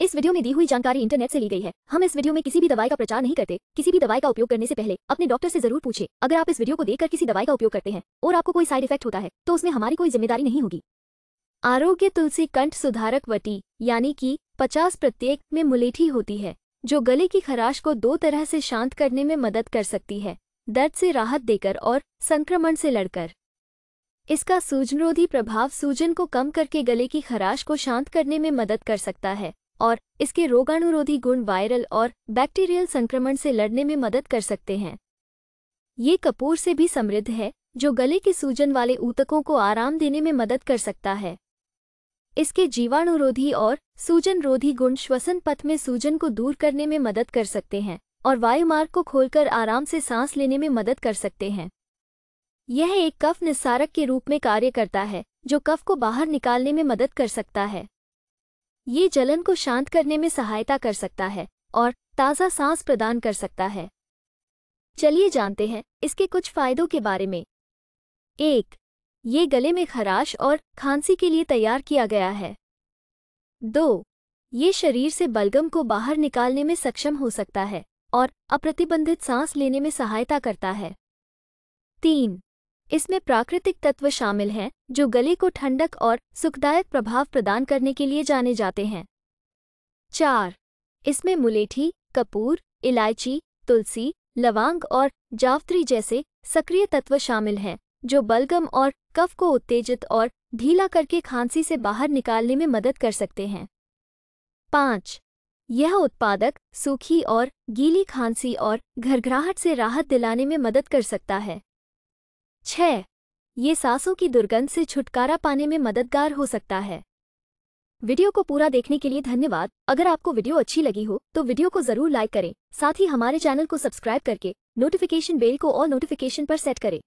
इस वीडियो में दी हुई जानकारी इंटरनेट से ली गई है हम इस वीडियो में किसी भी दवाई का प्रचार नहीं करते किसी भी दवाई का उपयोग करने से पहले अपने डॉक्टर से जरूर पूछे अगर आप इस वीडियो को देखकर किसी दवाई का उपयोग करते हैं और आपको कोई साइड इफेक्ट होता है तो उसमें हमारी कोई जिम्मेदारी नहीं होगी आरोग्य तुलसी कंठ सुधारक वटी यानी की पचास प्रत्येक में मुलेठी होती है जो गले की खराश को दो तरह से शांत करने में मदद कर सकती है दर्द से राहत देकर और संक्रमण से लड़कर इसका सूजनरोधी प्रभाव सूजन को कम करके गले की खराश को शांत करने में मदद कर सकता है और इसके रोगाणुरोधी गुण वायरल और बैक्टीरियल संक्रमण से लड़ने में मदद कर सकते हैं ये कपूर से भी समृद्ध है जो गले की सूजन वाले ऊतकों को आराम देने में मदद कर सकता है इसके जीवाणुरोधी और सूजनरोधी गुण श्वसन पथ में सूजन को दूर करने में मदद कर सकते हैं और वायुमार्ग को खोलकर आराम से सांस लेने में मदद कर सकते हैं यह एक कफ निस्सारक के रूप में कार्य करता है जो कफ को बाहर निकालने में मदद कर सकता है ये जलन को शांत करने में सहायता कर सकता है और ताज़ा सांस प्रदान कर सकता है चलिए जानते हैं इसके कुछ फायदों के बारे में एक ये गले में खराश और खांसी के लिए तैयार किया गया है दो ये शरीर से बलगम को बाहर निकालने में सक्षम हो सकता है और अप्रतिबंधित सांस लेने में सहायता करता है तीन इसमें प्राकृतिक तत्व शामिल हैं जो गले को ठंडक और सुखदायक प्रभाव प्रदान करने के लिए जाने जाते हैं चार इसमें मुलेठी कपूर इलायची तुलसी लवांग और जावत्री जैसे सक्रिय तत्व शामिल हैं जो बलगम और कफ को उत्तेजित और ढीला करके खांसी से बाहर निकालने में मदद कर सकते हैं पाँच यह उत्पादक सूखी और गीली खांसी और घरघराहट से राहत दिलाने में मदद कर सकता है छह ये सांसों की दुर्गंध से छुटकारा पाने में मददगार हो सकता है वीडियो को पूरा देखने के लिए धन्यवाद अगर आपको वीडियो अच्छी लगी हो तो वीडियो को जरूर लाइक करें साथ ही हमारे चैनल को सब्सक्राइब करके नोटिफिकेशन बेल को ऑल नोटिफिकेशन पर सेट करें